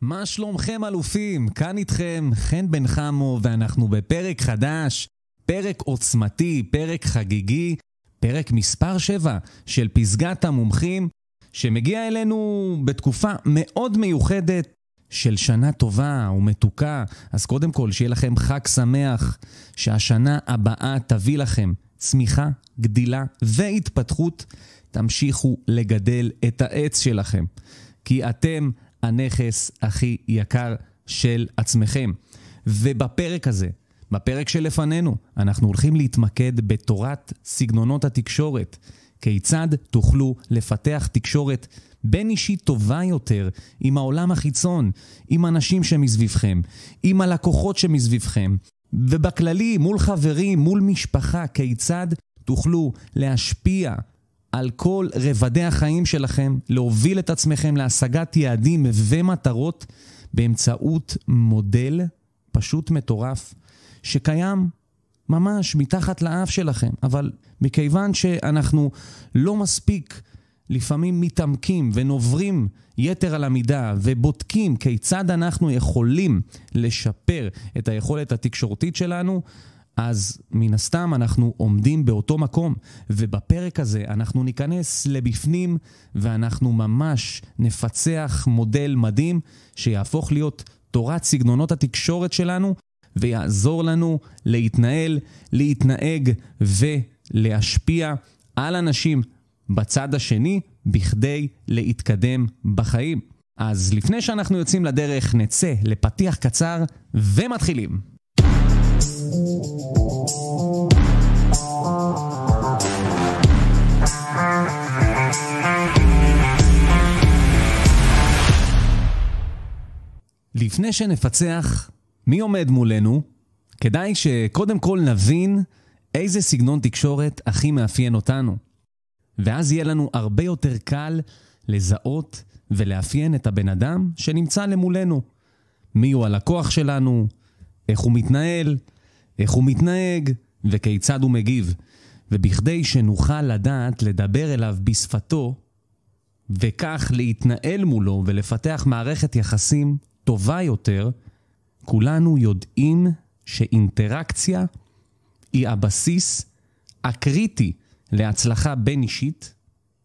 מה שלומכם אלופים? כאן איתכם חן בן חמו ואנחנו בפרק חדש, פרק עוצמתי, פרק חגיגי, פרק מספר 7 של פסגת המומחים, שמגיע אלינו בתקופה מאוד מיוחדת של שנה טובה ומתוקה. אז קודם כל, שיהיה לכם חג שמח, שהשנה הבאה תביא לכם צמיחה, גדילה והתפתחות. תמשיכו לגדל את העץ שלכם, כי אתם הנכס הכי יקר של עצמכם. ובפרק הזה, בפרק שלפנינו, אנחנו הולכים להתמקד בתורת סגנונות התקשורת. כיצד תוכלו לפתח תקשורת בין אישית טובה יותר עם העולם החיצון, עם אנשים שמסביבכם, עם הלקוחות שמסביבכם, ובכללי, מול חברים, מול משפחה, כיצד תוכלו להשפיע על כל רבדי החיים שלכם, להוביל את עצמכם להשגת יעדים ומטרות באמצעות מודל פשוט מטורף שקיים ממש מתחת לאף שלכם. אבל מכיוון שאנחנו לא מספיק לפעמים מתעמקים ונוברים יתר על המידה ובודקים כיצד אנחנו יכולים לשפר את היכולת התקשורתית שלנו, אז מן הסתם אנחנו עומדים באותו מקום, ובפרק הזה אנחנו ניכנס לבפנים ואנחנו ממש נפצח מודל מדהים שיהפוך להיות תורת סגנונות התקשורת שלנו ויעזור לנו להתנהל, להתנהג ולהשפיע על אנשים בצד השני בכדי להתקדם בחיים. אז לפני שאנחנו יוצאים לדרך, נצא לפתיח קצר ומתחילים. לפני שנפצח מי עומד מולנו, כדאי שקודם כל נבין איזה סגנון תקשורת הכי מאפיין אותנו. ואז יהיה לנו הרבה יותר קל לזהות ולאפיין את הבן אדם שנמצא למולנו. מי הוא הלקוח שלנו, איך הוא מתנהל, איך הוא מתנהג וכיצד הוא מגיב. ובכדי שנוכל לדעת לדבר אליו בשפתו, וכך להתנהל מולו ולפתח מערכת יחסים טובה יותר, כולנו יודעים שאינטראקציה היא הבסיס הקריטי להצלחה בין-אישית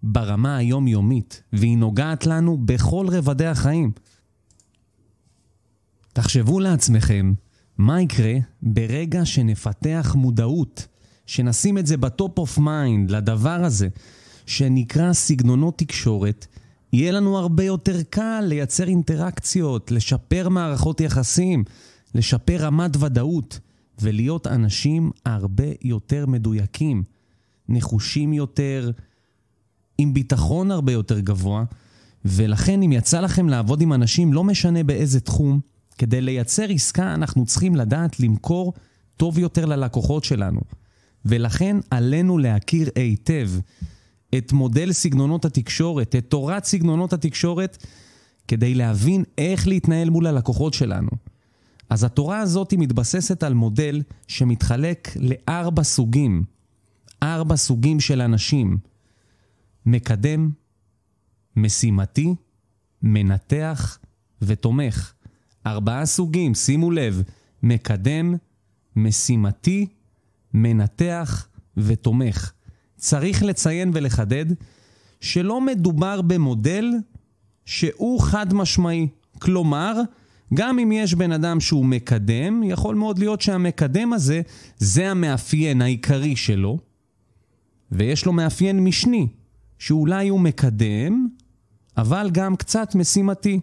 ברמה היומיומית, והיא נוגעת לנו בכל רבדי החיים. תחשבו לעצמכם מה יקרה ברגע שנפתח מודעות, שנשים את זה בטופ אוף מיינד לדבר הזה, שנקרא סגנונות תקשורת, יהיה לנו הרבה יותר קל לייצר אינטראקציות, לשפר מערכות יחסים, לשפר רמת ודאות ולהיות אנשים הרבה יותר מדויקים, נחושים יותר, עם ביטחון הרבה יותר גבוה, ולכן אם יצא לכם לעבוד עם אנשים, לא משנה באיזה תחום, כדי לייצר עסקה אנחנו צריכים לדעת למכור טוב יותר ללקוחות שלנו. ולכן עלינו להכיר היטב את מודל סגנונות התקשורת, את תורת סגנונות התקשורת, כדי להבין איך להתנהל מול הלקוחות שלנו. אז התורה הזאת מתבססת על מודל שמתחלק לארבע סוגים. ארבע סוגים של אנשים. מקדם, משימתי, מנתח ותומך. ארבעה סוגים, שימו לב, מקדם, משימתי, מנתח ותומך. צריך לציין ולחדד שלא מדובר במודל שהוא חד משמעי. כלומר, גם אם יש בן אדם שהוא מקדם, יכול מאוד להיות שהמקדם הזה, זה המאפיין העיקרי שלו, ויש לו מאפיין משני, שאולי הוא מקדם, אבל גם קצת משימתי.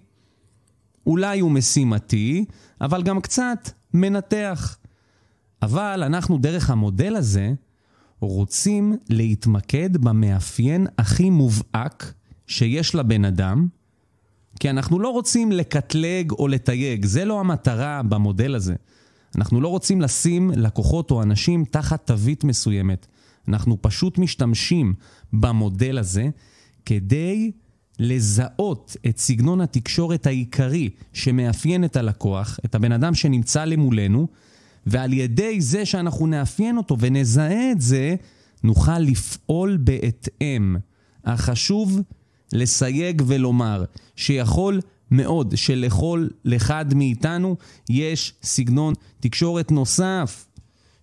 אולי הוא משימתי, אבל גם קצת מנתח. אבל אנחנו דרך המודל הזה רוצים להתמקד במאפיין הכי מובהק שיש לבן אדם, כי אנחנו לא רוצים לקטלג או לתייג, זה לא המטרה במודל הזה. אנחנו לא רוצים לשים לקוחות או אנשים תחת תווית מסוימת. אנחנו פשוט משתמשים במודל הזה כדי לזהות את סגנון התקשורת העיקרי שמאפיין את הלקוח, את הבן אדם שנמצא למולנו, ועל ידי זה שאנחנו נאפיין אותו ונזהה את זה, נוכל לפעול בהתאם. אך חשוב לסייג ולומר שיכול מאוד שלכל אחד מאיתנו יש סגנון תקשורת נוסף.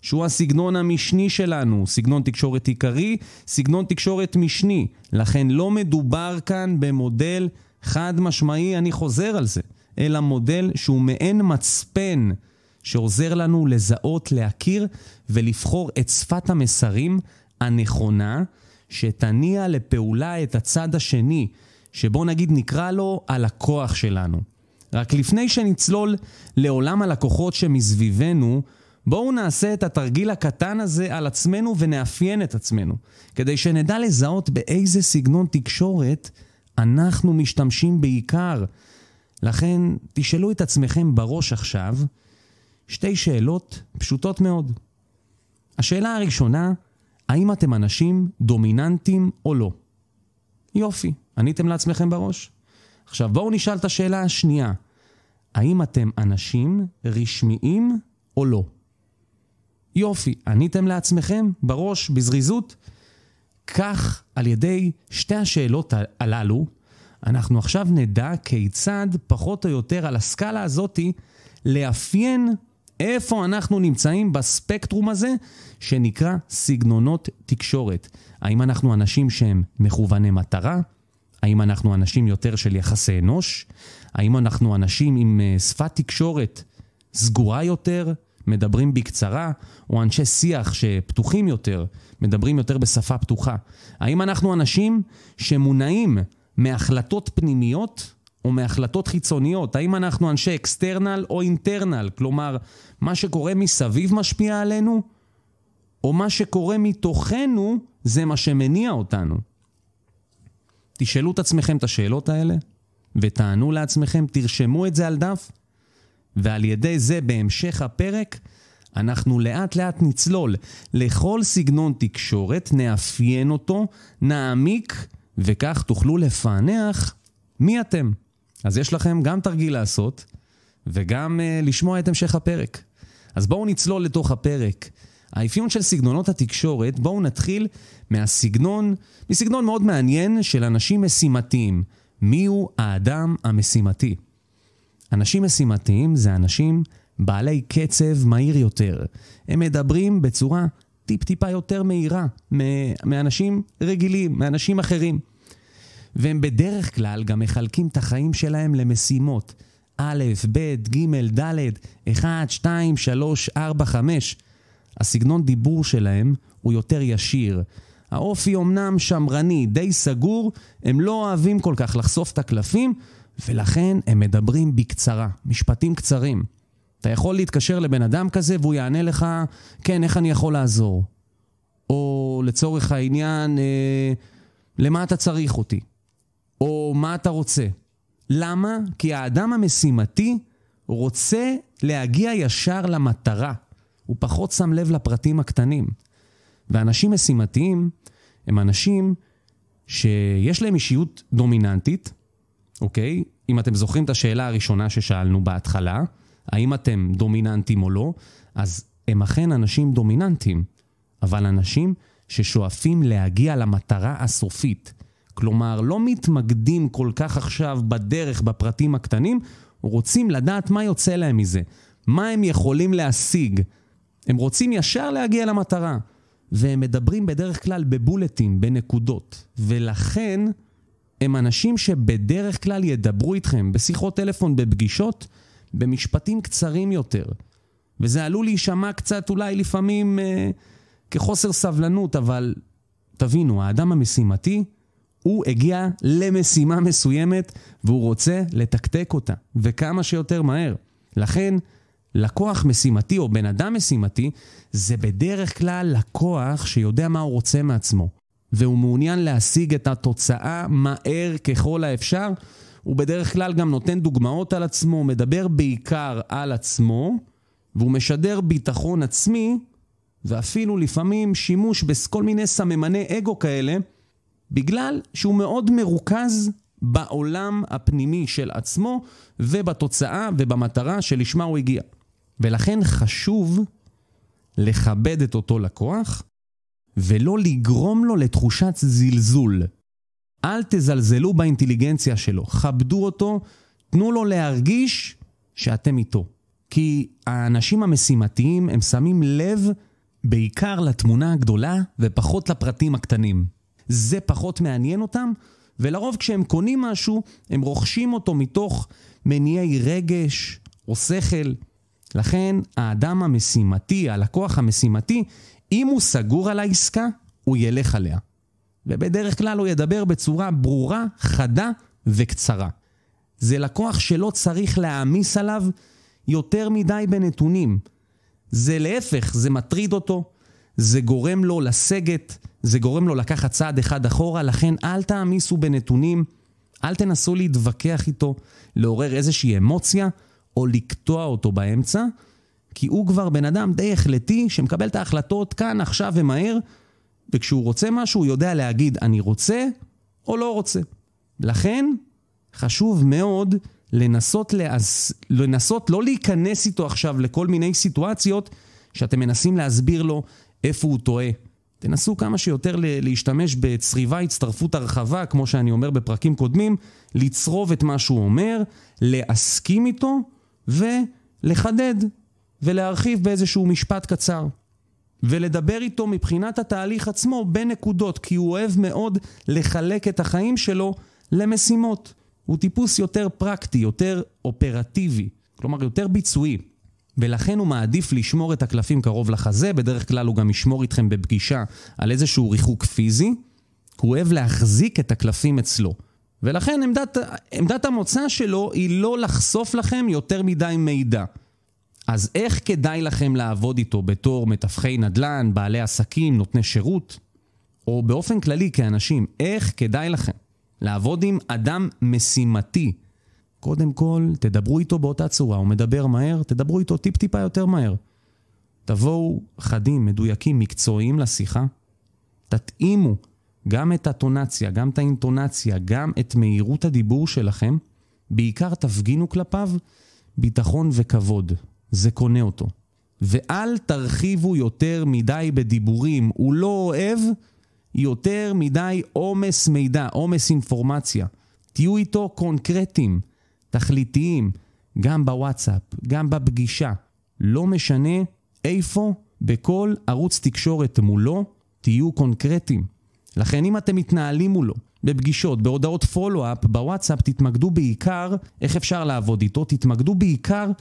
שהוא הסגנון המשני שלנו, סגנון תקשורת עיקרי, סגנון תקשורת משני. לכן לא מדובר כאן במודל חד משמעי, אני חוזר על זה, אלא מודל שהוא מעין מצפן שעוזר לנו לזהות, להכיר ולבחור את שפת המסרים הנכונה שתניע לפעולה את הצד השני, שבו נגיד נקרא לו הלקוח שלנו. רק לפני שנצלול לעולם הלקוחות שמסביבנו, בואו נעשה את התרגיל הקטן הזה על עצמנו ונאפיין את עצמנו, כדי שנדע לזהות באיזה סגנון תקשורת אנחנו משתמשים בעיקר. לכן, תשאלו את עצמכם בראש עכשיו שתי שאלות פשוטות מאוד. השאלה הראשונה, האם אתם אנשים דומיננטיים או לא? יופי, עניתם לעצמכם בראש. עכשיו בואו נשאל את השאלה השנייה, האם אתם אנשים רשמיים או לא? יופי, עניתם לעצמכם בראש, בזריזות? כך, על ידי שתי השאלות הללו, אנחנו עכשיו נדע כיצד, פחות או יותר, על הסקאלה הזאתי, לאפיין איפה אנחנו נמצאים בספקטרום הזה, שנקרא סגנונות תקשורת. האם אנחנו אנשים שהם מכווני מטרה? האם אנחנו אנשים יותר של יחסי אנוש? האם אנחנו אנשים עם אה, שפת תקשורת סגורה יותר? מדברים בקצרה, או אנשי שיח שפתוחים יותר, מדברים יותר בשפה פתוחה? האם אנחנו אנשים שמונעים מהחלטות פנימיות או מהחלטות חיצוניות? האם אנחנו אנשי אקסטרנל או אינטרנל? כלומר, מה שקורה מסביב משפיע עלינו, או מה שקורה מתוכנו זה מה שמניע אותנו? תשאלו את עצמכם את השאלות האלה ותענו לעצמכם, תרשמו את זה על דף ועל ידי זה בהמשך הפרק אנחנו לאט לאט נצלול לכל סגנון תקשורת, נאפיין אותו, נעמיק, וכך תוכלו לפענח מי אתם. אז יש לכם גם תרגיל לעשות וגם uh, לשמוע את המשך הפרק. אז בואו נצלול לתוך הפרק. האפיון של סגנונות התקשורת, בואו נתחיל מהסגנון, מסגנון מאוד מעניין של אנשים משימתיים. מיהו האדם המשימתי? אנשים משימתיים זה אנשים בעלי קצב מהיר יותר. הם מדברים בצורה טיפ-טיפה יותר מהירה מאנשים רגילים, מאנשים אחרים. והם בדרך כלל גם מחלקים את החיים שלהם למשימות. א', ב', ג', ד', 1, 2, 3, 4, 5. הסגנון דיבור שלהם הוא יותר ישיר. האופי אומנם שמרני, די סגור, הם לא אוהבים כל כך לחשוף את הקלפים, ולכן הם מדברים בקצרה, משפטים קצרים. אתה יכול להתקשר לבן אדם כזה והוא יענה לך, כן, איך אני יכול לעזור? או לצורך העניין, אה, למה אתה צריך אותי? או מה אתה רוצה? למה? כי האדם המשימתי רוצה להגיע ישר למטרה. הוא פחות שם לב לפרטים הקטנים. ואנשים משימתיים הם אנשים שיש להם אישיות דומיננטית, אוקיי? אם אתם זוכרים את השאלה הראשונה ששאלנו בהתחלה, האם אתם דומיננטים או לא, אז הם אכן אנשים דומיננטים, אבל אנשים ששואפים להגיע למטרה הסופית. כלומר, לא מתמקדים כל כך עכשיו בדרך, בפרטים הקטנים, רוצים לדעת מה יוצא להם מזה, מה הם יכולים להשיג. הם רוצים ישר להגיע למטרה, והם מדברים בדרך כלל בבולטים, בנקודות, ולכן הם אנשים שבדרך כלל ידברו איתכם בשיחות טלפון, בפגישות, במשפטים קצרים יותר. וזה עלול להישמע קצת אולי לפעמים אה, כחוסר סבלנות, אבל תבינו, האדם המשימתי, הוא הגיע למשימה מסוימת והוא רוצה לתקתק אותה, וכמה שיותר מהר. לכן, לקוח משימתי או בן אדם משימתי, זה בדרך כלל לקוח שיודע מה הוא רוצה מעצמו. והוא מעוניין להשיג את התוצאה מהר ככל האפשר, הוא בדרך כלל גם נותן דוגמאות על עצמו, מדבר בעיקר על עצמו, והוא משדר ביטחון עצמי, ואפילו לפעמים שימוש בכל מיני סממני אגו כאלה, בגלל שהוא מאוד מרוכז בעולם הפנימי של עצמו ובתוצאה ובמטרה שלשמה הוא הגיע. ולכן חשוב לכבד את אותו לקוח ולא לגרום לו לתחושת זלזול. אל תזלזלו באינטליגנציה שלו, כבדו אותו, תנו לו להרגיש שאתם איתו. כי האנשים המשימתיים הם שמים לב בעיקר לתמונה הגדולה ופחות לפרטים הקטנים. זה פחות מעניין אותם, ולרוב כשהם קונים משהו, הם רוכשים אותו מתוך מניעי רגש או שכל. לכן האדם המשימתי, הלקוח המשימתי, אם הוא סגור על העסקה, הוא ילך עליה. ובדרך כלל הוא ידבר בצורה ברורה, חדה וקצרה. זה לקוח שלא צריך להעמיס עליו יותר מדי בנתונים. זה להפך, זה מטריד אותו, זה גורם לו לסגת, זה גורם לו לקחת צעד אחד אחורה, לכן אל תעמיסו בנתונים, אל תנסו להתווכח איתו, לעורר איזושהי אמוציה או לקטוע אותו באמצע. כי הוא כבר בן אדם די החלטי שמקבל את ההחלטות כאן, עכשיו ומהר, וכשהוא רוצה משהו הוא יודע להגיד אני רוצה או לא רוצה. לכן חשוב מאוד לנסות, להס... לנסות לא להיכנס איתו עכשיו לכל מיני סיטואציות שאתם מנסים להסביר לו איפה הוא טועה. תנסו כמה שיותר להשתמש בצריבה הצטרפות הרחבה, כמו שאני אומר בפרקים קודמים, לצרוב את מה שהוא אומר, להסכים איתו ולחדד ולהרחיב באיזשהו משפט קצר. ולדבר איתו מבחינת התהליך עצמו בנקודות, כי הוא אוהב מאוד לחלק את החיים שלו למשימות. הוא טיפוס יותר פרקטי, יותר אופרטיבי, כלומר יותר ביצועי. ולכן הוא מעדיף לשמור את הקלפים קרוב לחזה, בדרך כלל הוא גם ישמור איתכם בפגישה על איזשהו ריחוק פיזי. הוא אוהב להחזיק את הקלפים אצלו. ולכן עמדת, עמדת המוצא שלו היא לא לחשוף לכם יותר מדי מידע. אז איך כדאי לכם לעבוד איתו בתור מתווכי נדל"ן, בעלי עסקים, נותני שירות, או באופן כללי כאנשים, איך כדאי לכם לעבוד עם אדם משימתי? קודם כל, תדברו איתו באותה צורה, הוא מדבר מהר, תדברו איתו טיפ-טיפה יותר מהר. תבואו חדים, מדויקים, מקצועיים לשיחה. תתאימו גם את הטונציה, גם את האינטונציה, גם את מהירות הדיבור שלכם. בעיקר תפגינו כלפיו ביטחון וכבוד. זה קונה אותו. ואל תרחיבו יותר מדי בדיבורים, הוא לא אוהב יותר מדי עומס מידע, עומס אינפורמציה. תהיו איתו קונקרטיים, תכליתיים, גם בוואטסאפ, גם בפגישה. לא משנה איפה, בכל ערוץ תקשורת מולו, תהיו קונקרטיים. לכן אם אתם מתנהלים מולו, בפגישות, בהודעות פולו-אפ, בוואטסאפ, תתמקדו בעיקר, איך אפשר לעבוד איתו? תתמקדו בעיקר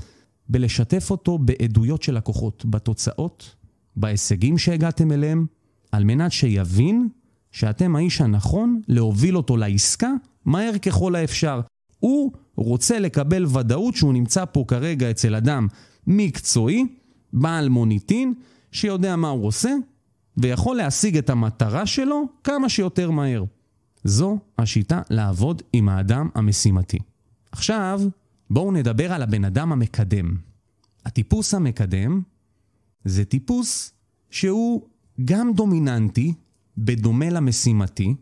בלשתף אותו בעדויות של לקוחות, בתוצאות, בהישגים שהגעתם אליהם, על מנת שיבין שאתם האיש הנכון להוביל אותו לעסקה מהר ככל האפשר. הוא רוצה לקבל ודאות שהוא נמצא פה כרגע אצל אדם מקצועי, בעל מוניטין, שיודע מה הוא עושה, ויכול להשיג את המטרה שלו כמה שיותר מהר. זו השיטה לעבוד עם האדם המשימתי. עכשיו, בואו נדבר על הבן אדם המקדם. הטיפוס המקדם זה טיפוס שהוא גם דומיננטי, בדומה למשימתי.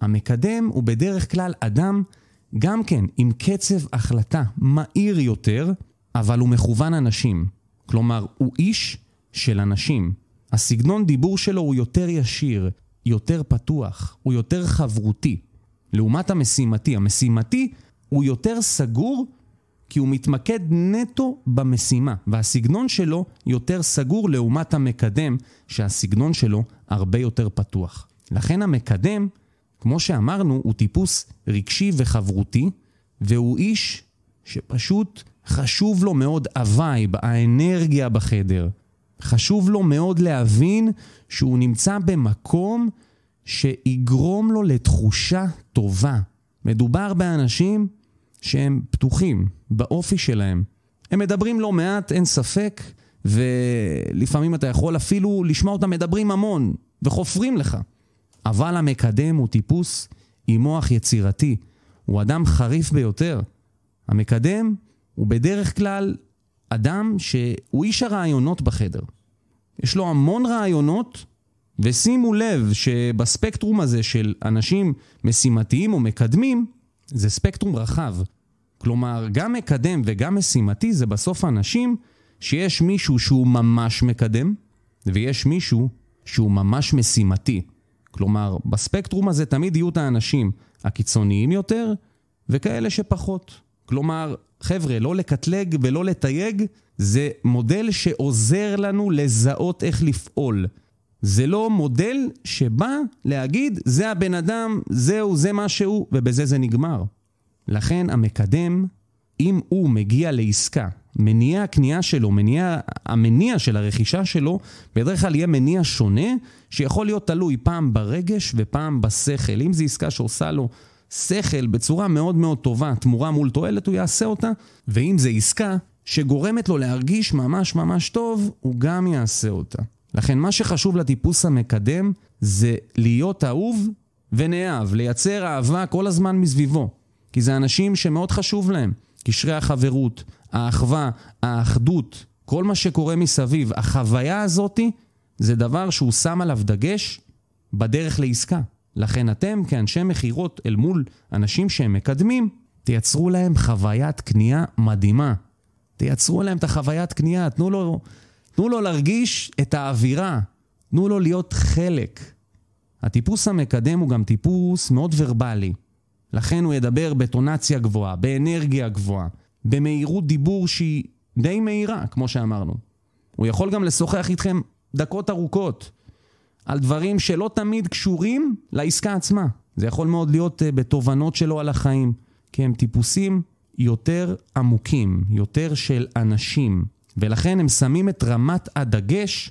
המקדם הוא בדרך כלל אדם גם כן עם קצב החלטה מהיר יותר, אבל הוא מכוון אנשים. כלומר, הוא איש של אנשים. הסגנון דיבור שלו הוא יותר ישיר, יותר פתוח, הוא יותר חברותי. לעומת המשימתי, המשימתי הוא יותר סגור כי הוא מתמקד נטו במשימה, והסגנון שלו יותר סגור לעומת המקדם, שהסגנון שלו הרבה יותר פתוח. לכן המקדם, כמו שאמרנו, הוא טיפוס רגשי וחברותי, והוא איש שפשוט חשוב לו מאוד הווייב, האנרגיה בחדר. חשוב לו מאוד להבין שהוא נמצא במקום שיגרום לו לתחושה טובה. מדובר באנשים שהם פתוחים באופי שלהם. הם מדברים לא מעט, אין ספק, ולפעמים אתה יכול אפילו לשמוע אותם מדברים המון, וחופרים לך. אבל המקדם הוא טיפוס עם מוח יצירתי. הוא אדם חריף ביותר. המקדם הוא בדרך כלל אדם שהוא איש הרעיונות בחדר. יש לו המון רעיונות, ושימו לב שבספקטרום הזה של אנשים משימתיים או מקדמים, זה ספקטרום רחב. כלומר, גם מקדם וגם משימתי זה בסוף אנשים שיש מישהו שהוא ממש מקדם, ויש מישהו שהוא ממש משימתי. כלומר, בספקטרום הזה תמיד יהיו את האנשים הקיצוניים יותר וכאלה שפחות. כלומר, חבר'ה, לא לקטלג ולא לתייג, זה מודל שעוזר לנו לזהות איך לפעול. זה לא מודל שבא להגיד, זה הבן אדם, זהו, זה מה שהוא, ובזה זה נגמר. לכן המקדם, אם הוא מגיע לעסקה, מניע הקנייה שלו, מניע, המניע של הרכישה שלו, בדרך כלל יהיה מניע שונה, שיכול להיות תלוי פעם ברגש ופעם בשכל. אם זו עסקה שעושה לו שכל בצורה מאוד מאוד טובה, תמורה מול תועלת, הוא יעשה אותה, ואם זו עסקה שגורמת לו להרגיש ממש ממש טוב, הוא גם יעשה אותה. לכן מה שחשוב לטיפוס המקדם זה להיות אהוב ונאהב, לייצר אהבה כל הזמן מסביבו. כי זה אנשים שמאוד חשוב להם. קשרי החברות, האחווה, האחדות, כל מה שקורה מסביב, החוויה הזאתי, זה דבר שהוא שם עליו דגש בדרך לעסקה. לכן אתם, כאנשי מכירות אל מול אנשים שהם מקדמים, תייצרו להם חוויית קנייה מדהימה. תייצרו להם את החוויית קנייה, תנו לו תנו לו להרגיש את האווירה, תנו לו להיות חלק. הטיפוס המקדם הוא גם טיפוס מאוד ורבלי. לכן הוא ידבר בטונציה גבוהה, באנרגיה גבוהה, במהירות דיבור שהיא די מהירה, כמו שאמרנו. הוא יכול גם לשוחח איתכם דקות ארוכות על דברים שלא תמיד קשורים לעסקה עצמה. זה יכול מאוד להיות אה, בתובנות שלו על החיים, כי הם טיפוסים יותר עמוקים, יותר של אנשים. ולכן הם שמים את רמת הדגש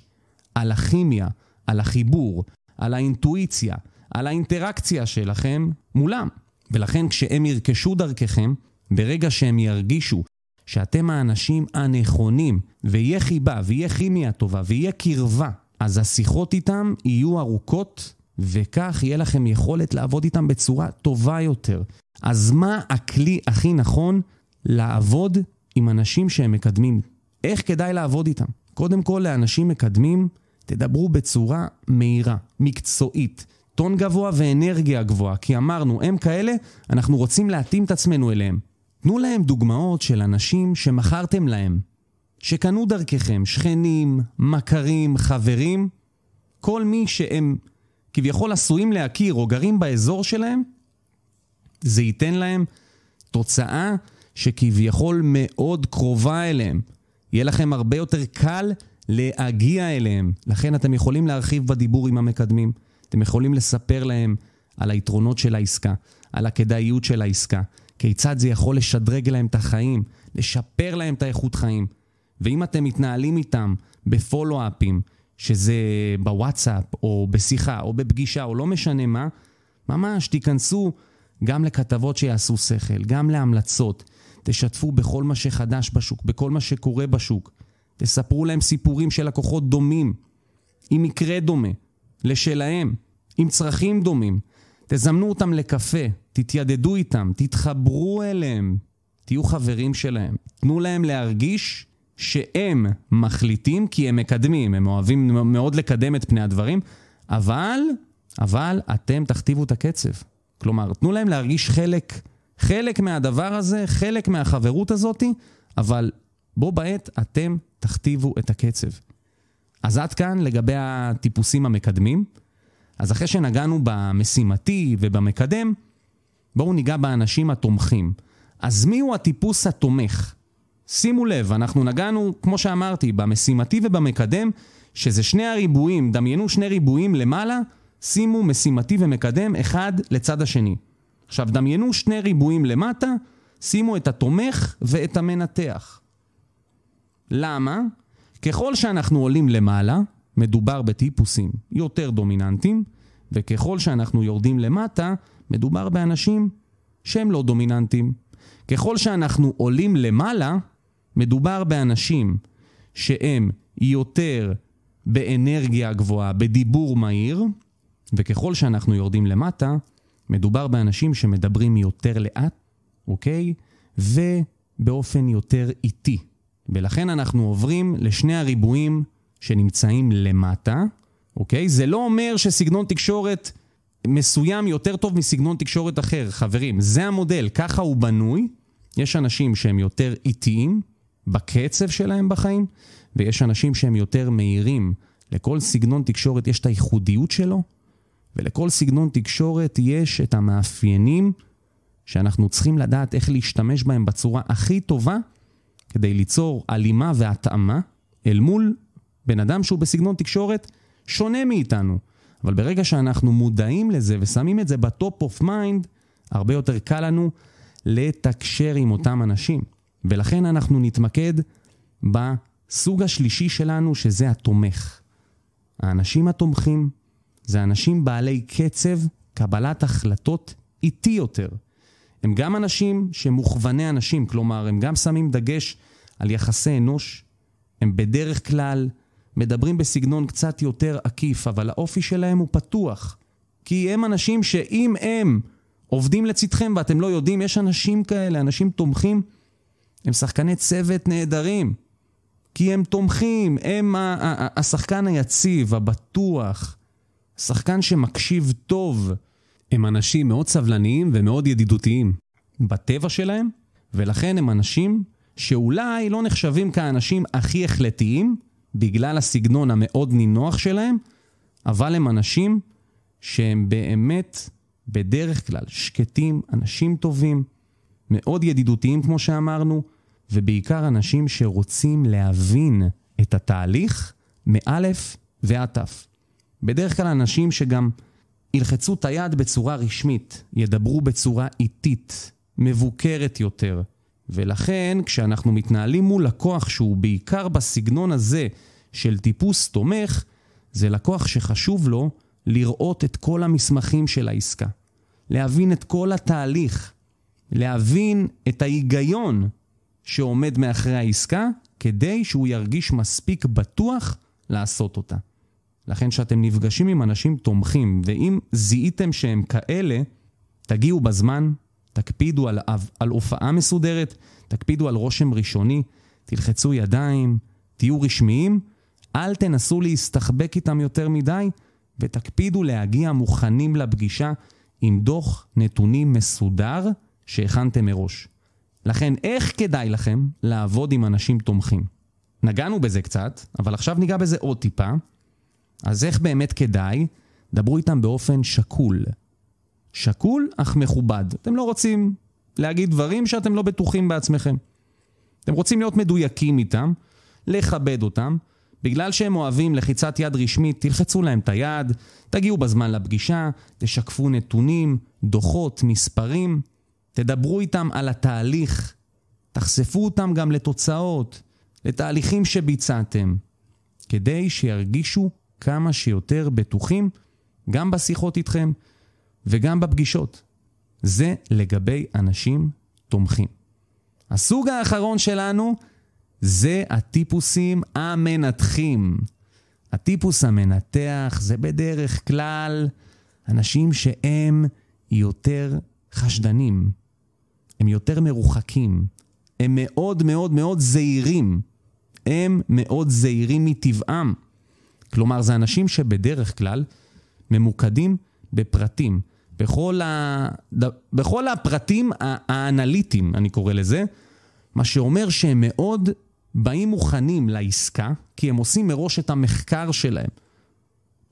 על הכימיה, על החיבור, על האינטואיציה, על האינטראקציה שלכם מולם. ולכן כשהם ירכשו דרככם, ברגע שהם ירגישו שאתם האנשים הנכונים, ויהיה חיבה, ויהיה כימיה טובה, ויהיה קרבה, אז השיחות איתם יהיו ארוכות, וכך יהיה לכם יכולת לעבוד איתם בצורה טובה יותר. אז מה הכלי הכי נכון לעבוד עם אנשים שהם מקדמים איך כדאי לעבוד איתם? קודם כל, לאנשים מקדמים, תדברו בצורה מהירה, מקצועית, טון גבוה ואנרגיה גבוהה, כי אמרנו, הם כאלה, אנחנו רוצים להתאים את עצמנו אליהם. תנו להם דוגמאות של אנשים שמכרתם להם, שקנו דרככם, שכנים, מכרים, חברים, כל מי שהם כביכול עשויים להכיר או גרים באזור שלהם, זה ייתן להם תוצאה שכביכול מאוד קרובה אליהם. יהיה לכם הרבה יותר קל להגיע אליהם. לכן אתם יכולים להרחיב בדיבור עם המקדמים. אתם יכולים לספר להם על היתרונות של העסקה, על הכדאיות של העסקה, כיצד זה יכול לשדרג להם את החיים, לשפר להם את האיכות חיים. ואם אתם מתנהלים איתם בפולו-אפים, שזה בוואטסאפ, או בשיחה, או בפגישה, או לא משנה מה, ממש תיכנסו גם לכתבות שיעשו שכל, גם להמלצות, תשתפו בכל מה שחדש בשוק, בכל מה שקורה בשוק. תספרו להם סיפורים של לקוחות דומים, עם מקרה דומה, לשלהם, עם צרכים דומים. תזמנו אותם לקפה, תתיידדו איתם, תתחברו אליהם, תהיו חברים שלהם. תנו להם להרגיש שהם מחליטים כי הם מקדמים, הם אוהבים מאוד לקדם את פני הדברים, אבל, אבל אתם תכתיבו את הקצב. כלומר, תנו להם להרגיש חלק חלק מהדבר הזה, חלק מהחברות הזאתי, אבל בו בעת אתם תכתיבו את הקצב. אז עד כאן לגבי הטיפוסים המקדמים. אז אחרי שנגענו במשימתי ובמקדם, בואו ניגע באנשים התומכים. אז הוא הטיפוס התומך? שימו לב, אנחנו נגענו, כמו שאמרתי, במשימתי ובמקדם, שזה שני הריבועים, דמיינו שני ריבועים למעלה, שימו משימתי ומקדם אחד לצד השני. עכשיו דמיינו שני ריבועים למטה, שימו את התומך ואת המנתח. למה? ככל שאנחנו עולים למעלה, מדובר בטיפוסים יותר דומיננטיים, וככל שאנחנו יורדים למטה, מדובר באנשים שהם לא דומיננטיים. ככל שאנחנו עולים למעלה, מדובר באנשים שהם יותר באנרגיה גבוהה, בדיבור מהיר, וככל שאנחנו יורדים למטה, מדובר באנשים שמדברים יותר לאט, אוקיי? ובאופן יותר איטי. ולכן אנחנו עוברים לשני הריבועים שנמצאים למטה, אוקיי? זה לא אומר שסגנון תקשורת מסוים יותר טוב מסגנון תקשורת אחר, חברים. זה המודל, ככה הוא בנוי. יש אנשים שהם יותר איטיים בקצב שלהם בחיים, ויש אנשים שהם יותר מהירים. לכל סגנון תקשורת יש את הייחודיות שלו, ולכל סגנון תקשורת יש את המאפיינים שאנחנו צריכים לדעת איך להשתמש בהם בצורה הכי טובה כדי ליצור הלימה והתאמה אל מול בן אדם שהוא בסגנון תקשורת שונה מאיתנו. אבל ברגע שאנחנו מודעים לזה ושמים את זה בטופ אוף מיינד, הרבה יותר קל לנו לתקשר עם אותם אנשים. ולכן אנחנו נתמקד בסוג השלישי שלנו, שזה התומך. האנשים התומכים זה אנשים בעלי קצב קבלת החלטות איטי יותר. הם גם אנשים שמוכווני אנשים, כלומר, הם גם שמים דגש על יחסי אנוש, הם בדרך כלל מדברים בסגנון קצת יותר עקיף, אבל האופי שלהם הוא פתוח. כי הם אנשים שאם הם עובדים לצדכם ואתם לא יודעים, יש אנשים כאלה, אנשים תומכים, הם שחקני צוות נהדרים. כי הם תומכים, הם השחקן היציב, הבטוח, שחקן שמקשיב טוב. הם אנשים מאוד סבלניים ומאוד ידידותיים בטבע שלהם, ולכן הם אנשים שאולי לא נחשבים כאנשים הכי החלטיים, בגלל הסגנון המאוד נינוח שלהם, אבל הם אנשים שהם באמת, בדרך כלל, שקטים, אנשים טובים, מאוד ידידותיים כמו שאמרנו, ובעיקר אנשים שרוצים להבין את התהליך מאלף ועד תף. בדרך כלל אנשים שגם ילחצו את היד בצורה רשמית, ידברו בצורה איטית, מבוקרת יותר. ולכן, כשאנחנו מתנהלים מול לקוח שהוא בעיקר בסגנון הזה של טיפוס תומך, זה לקוח שחשוב לו לראות את כל המסמכים של העסקה, להבין את כל התהליך, להבין את ההיגיון שעומד מאחרי העסקה, כדי שהוא ירגיש מספיק בטוח לעשות אותה. לכן כשאתם נפגשים עם אנשים תומכים, ואם זיהיתם שהם כאלה, תגיעו בזמן, תקפידו על, על הופעה מסודרת, תקפידו על רושם ראשוני, תלחצו ידיים, תהיו רשמיים, אל תנסו להסתחבק איתם יותר מדי, ותקפידו להגיע מוכנים לפגישה עם דוח נתונים מסודר שהכנתם מראש. לכן, איך כדאי לכם לעבוד עם אנשים תומכים? נגענו בזה קצת, אבל עכשיו ניגע בזה עוד טיפה. אז איך באמת כדאי? דברו איתם באופן שקול. שקול אך מכובד. אתם לא רוצים להגיד דברים שאתם לא בטוחים בעצמכם. אתם רוצים להיות מדויקים איתם, לכבד אותם. בגלל שהם אוהבים לחיצת יד רשמית, תלחצו להם את היד, תגיעו בזמן לפגישה, תשקפו נתונים, דוחות, מספרים. תדברו איתם על התהליך. תחשפו אותם גם לתוצאות, לתהליכים שביצעתם, כדי שירגישו כמה שיותר בטוחים, גם בשיחות איתכם וגם בפגישות. זה לגבי אנשים תומכים. הסוג האחרון שלנו זה הטיפוסים המנתחים. הטיפוס המנתח זה בדרך כלל אנשים שהם יותר חשדנים, הם יותר מרוחקים, הם מאוד מאוד מאוד זהירים, הם מאוד זהירים מטבעם. כלומר, זה אנשים שבדרך כלל ממוקדים בפרטים, בכל, ה... בכל הפרטים האנליטיים, אני קורא לזה, מה שאומר שהם מאוד באים מוכנים לעסקה, כי הם עושים מראש את המחקר שלהם.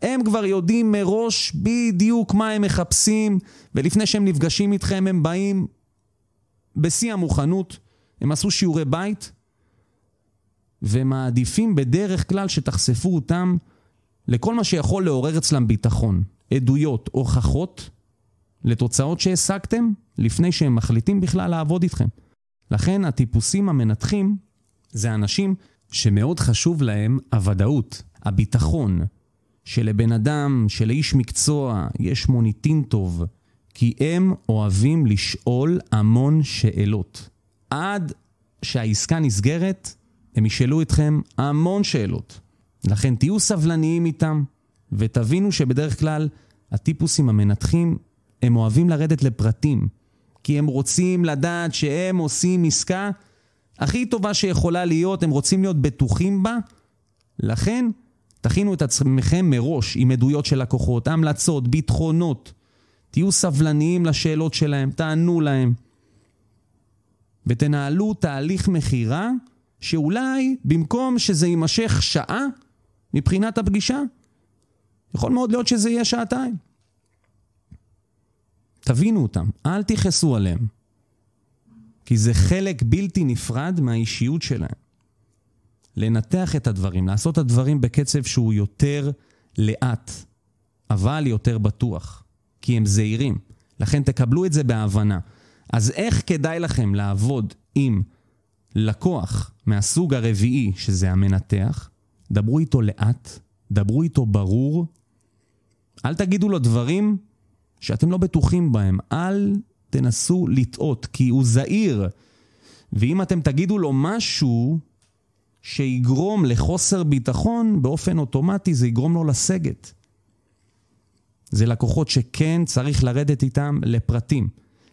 הם כבר יודעים מראש בדיוק מה הם מחפשים, ולפני שהם נפגשים איתכם הם באים בשיא המוכנות, הם עשו שיעורי בית, ומעדיפים בדרך כלל שתחשפו אותם לכל מה שיכול לעורר אצלם ביטחון, עדויות, הוכחות לתוצאות שהשגתם לפני שהם מחליטים בכלל לעבוד איתכם. לכן הטיפוסים המנתחים זה אנשים שמאוד חשוב להם הוודאות, הביטחון, שלבן אדם, שלאיש מקצוע, יש מוניטין טוב, כי הם אוהבים לשאול המון שאלות. עד שהעסקה נסגרת, הם ישאלו אתכם המון שאלות. לכן תהיו סבלניים איתם, ותבינו שבדרך כלל הטיפוסים המנתחים, הם אוהבים לרדת לפרטים, כי הם רוצים לדעת שהם עושים עסקה הכי טובה שיכולה להיות, הם רוצים להיות בטוחים בה. לכן, תכינו את עצמכם מראש עם עדויות של לקוחות, המלצות, ביטחונות. תהיו סבלניים לשאלות שלהם, תענו להם. ותנהלו תהליך מכירה שאולי במקום שזה יימשך שעה מבחינת הפגישה, יכול מאוד להיות שזה יהיה שעתיים. תבינו אותם, אל תכעסו עליהם, כי זה חלק בלתי נפרד מהאישיות שלהם. לנתח את הדברים, לעשות את הדברים בקצב שהוא יותר לאט, אבל יותר בטוח, כי הם זהירים. לכן תקבלו את זה בהבנה. אז איך כדאי לכם לעבוד עם לקוח מהסוג הרביעי, שזה המנתח, דברו איתו לאט, דברו איתו ברור. אל תגידו לו דברים שאתם לא בטוחים בהם. אל תנסו לטעות, כי הוא זהיר. ואם אתם תגידו לו משהו שיגרום לחוסר ביטחון, באופן אוטומטי זה יגרום לו לסגת. זה לקוחות שכן צריך לרדת איתם לפרטים.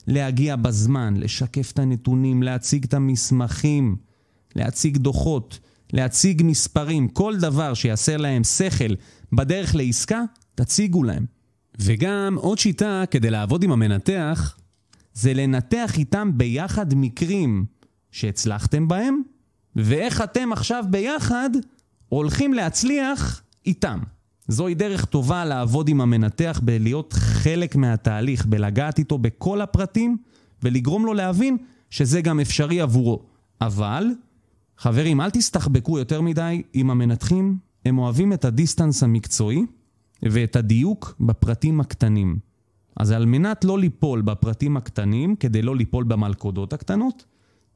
להגיע בזמן, לשקף את הנתונים, להציג את המסמכים, להציג דוחות, להציג מספרים, כל דבר שיעשה להם שכל בדרך לעסקה, תציגו להם. וגם עוד שיטה כדי לעבוד עם המנתח, זה לנתח איתם ביחד מקרים שהצלחתם בהם, ואיך אתם עכשיו ביחד הולכים להצליח איתם. זוהי דרך טובה לעבוד עם המנתח בלהיות חלק מהתהליך, בלגעת איתו בכל הפרטים ולגרום לו להבין שזה גם אפשרי עבורו. אבל, חברים, אל תסתחבקו יותר מדי עם המנתחים, הם אוהבים את הדיסטנס המקצועי ואת הדיוק בפרטים הקטנים. אז על מנת לא ליפול בפרטים הקטנים, כדי לא ליפול במלכודות הקטנות,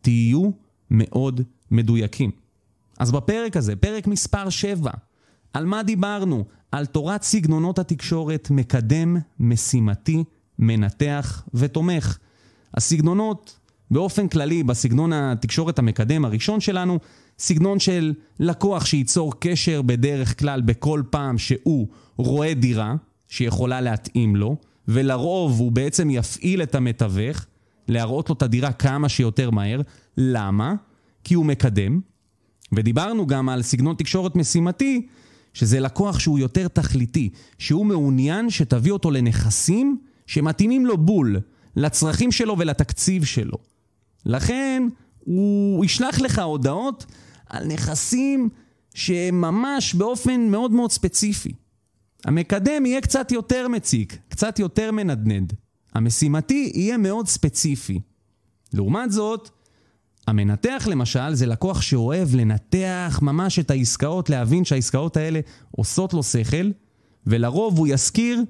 תהיו מאוד מדויקים. אז בפרק הזה, פרק מספר 7, על מה דיברנו? על תורת סגנונות התקשורת מקדם, משימתי, מנתח ותומך. הסגנונות, באופן כללי, בסגנון התקשורת המקדם הראשון שלנו, סגנון של לקוח שייצור קשר בדרך כלל בכל פעם שהוא רואה דירה שיכולה להתאים לו, ולרוב הוא בעצם יפעיל את המתווך, להראות לו את הדירה כמה שיותר מהר. למה? כי הוא מקדם. ודיברנו גם על סגנון תקשורת משימתי, שזה לקוח שהוא יותר תכליתי, שהוא מעוניין שתביא אותו לנכסים שמתאימים לו בול, לצרכים שלו ולתקציב שלו. לכן הוא ישלח לך הודעות על נכסים שממש באופן מאוד מאוד ספציפי. המקדם יהיה קצת יותר מציק, קצת יותר מנדנד. המשימתי יהיה מאוד ספציפי. לעומת זאת, המנתח למשל זה לקוח שאוהב לנתח ממש את העסקאות, להבין שהעסקאות האלה עושות לו שכל, ולרוב הוא יזכיר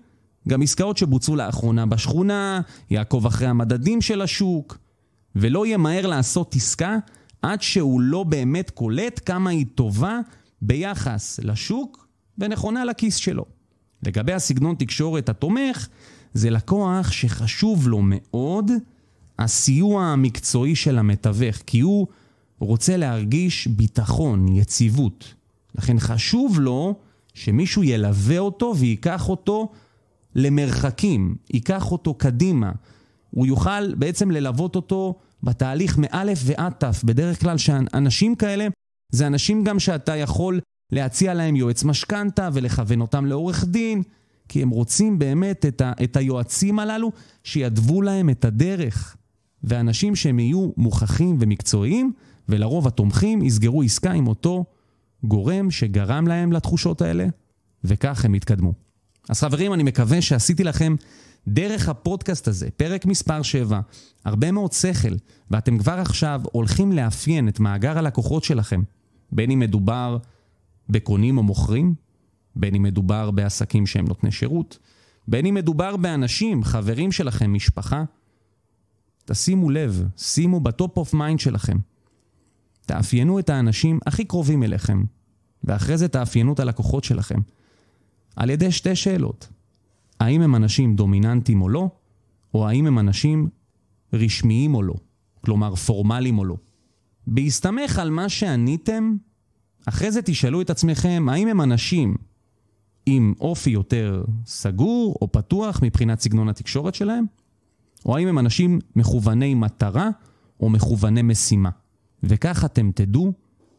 גם עסקאות שבוצעו לאחרונה בשכונה, יעקוב אחרי המדדים של השוק, ולא ימהר לעשות עסקה עד שהוא לא באמת קולט כמה היא טובה ביחס לשוק ונכונה לכיס שלו. לגבי הסגנון תקשורת התומך, זה לקוח שחשוב לו מאוד הסיוע המקצועי של המתווך, כי הוא רוצה להרגיש ביטחון, יציבות. לכן חשוב לו שמישהו ילווה אותו וייקח אותו למרחקים, ייקח אותו קדימה. הוא יוכל בעצם ללוות אותו בתהליך מאלף ועד תף. בדרך כלל שאנשים כאלה זה אנשים גם שאתה יכול להציע להם יועץ משכנתה ולכוון אותם לעורך דין, כי הם רוצים באמת את, ה, את היועצים הללו שיתוו להם את הדרך. ואנשים שהם יהיו מוכחים ומקצועיים, ולרוב התומכים יסגרו עסקה עם אותו גורם שגרם להם לתחושות האלה, וכך הם יתקדמו. אז חברים, אני מקווה שעשיתי לכם דרך הפודקאסט הזה, פרק מספר 7, הרבה מאוד שכל, ואתם כבר עכשיו הולכים לאפיין את מאגר הלקוחות שלכם, בין אם מדובר בקונים או מוכרים, בין אם מדובר בעסקים שהם נותני שירות, בין אם מדובר באנשים, חברים שלכם, משפחה, תשימו לב, שימו בטופ אוף מיינד שלכם. תאפיינו את האנשים הכי קרובים אליכם, ואחרי זה תאפיינו את הלקוחות שלכם. על ידי שתי שאלות. האם הם אנשים דומיננטיים או לא, או האם הם אנשים רשמיים או לא, כלומר פורמליים או לא. בהסתמך על מה שעניתם, אחרי זה תשאלו את עצמכם האם הם אנשים עם אופי יותר סגור או פתוח מבחינת סגנון התקשורת שלהם, או האם הם אנשים מכווני מטרה או מכווני משימה. וכך אתם תדעו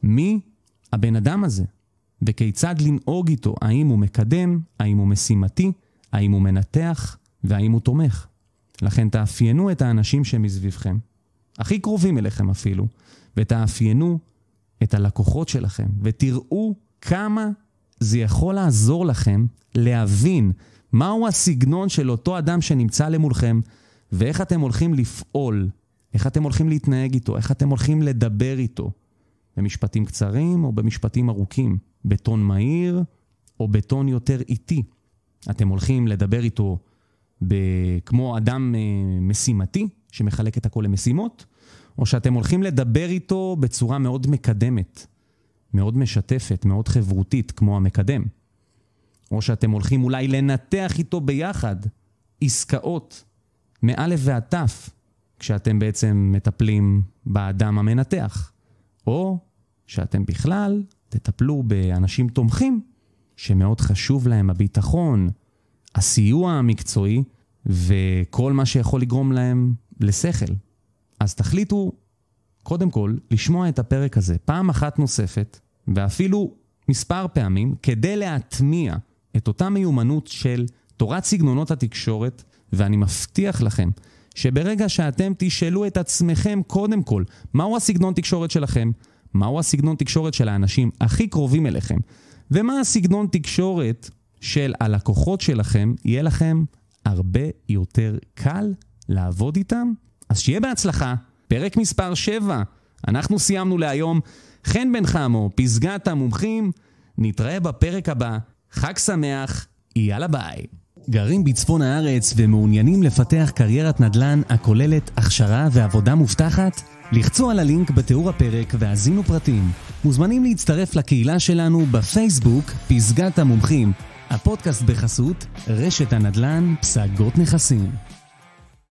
מי הבן אדם הזה, וכיצד לנהוג איתו, האם הוא מקדם, האם הוא משימתי, האם הוא מנתח והאם הוא תומך. לכן תאפיינו את האנשים שמסביבכם, הכי קרובים אליכם אפילו, ותאפיינו את הלקוחות שלכם, ותראו כמה זה יכול לעזור לכם להבין מהו הסגנון של אותו אדם שנמצא למולכם, ואיך אתם הולכים לפעול, איך אתם הולכים להתנהג איתו, איך אתם הולכים לדבר איתו, במשפטים קצרים או במשפטים ארוכים, בטון מהיר או בטון יותר איטי. אתם הולכים לדבר איתו ב- כמו אדם אה, משימתי, שמחלק את הכל למשימות, או שאתם הולכים לדבר איתו בצורה מאוד מקדמת, מאוד משתפת, מאוד חברותית, כמו המקדם. או שאתם הולכים אולי לנתח איתו ביחד עסקאות מאלף ועד תף, כשאתם בעצם מטפלים באדם המנתח, או שאתם בכלל תטפלו באנשים תומכים, שמאוד חשוב להם הביטחון, הסיוע המקצועי וכל מה שיכול לגרום להם לשכל. אז תחליטו, קודם כל, לשמוע את הפרק הזה פעם אחת נוספת, ואפילו מספר פעמים, כדי להטמיע את אותה מיומנות של תורת סגנונות התקשורת ואני מבטיח לכם שברגע שאתם תשאלו את עצמכם קודם כל, מהו הסגנון תקשורת שלכם? מהו הסגנון תקשורת של האנשים הכי קרובים אליכם? ומה הסגנון תקשורת של הלקוחות שלכם, יהיה לכם הרבה יותר קל לעבוד איתם? אז שיהיה בהצלחה, פרק מספר 7. אנחנו סיימנו להיום. חן בן חמו, פסגת המומחים, נתראה בפרק הבא. חג שמח, יאללה ביי. גרים בצפון הארץ ומעוניינים לפתח קריירת נדל"ן הכוללת הכשרה ועבודה מובטחת? לחצו על הלינק בתיאור הפרק והאזינו פרטים. מוזמנים להצטרף לקהילה שלנו בפייסבוק, פסגת המומחים, הפודקאסט בחסות רשת הנדל"ן, פסגות נכסים.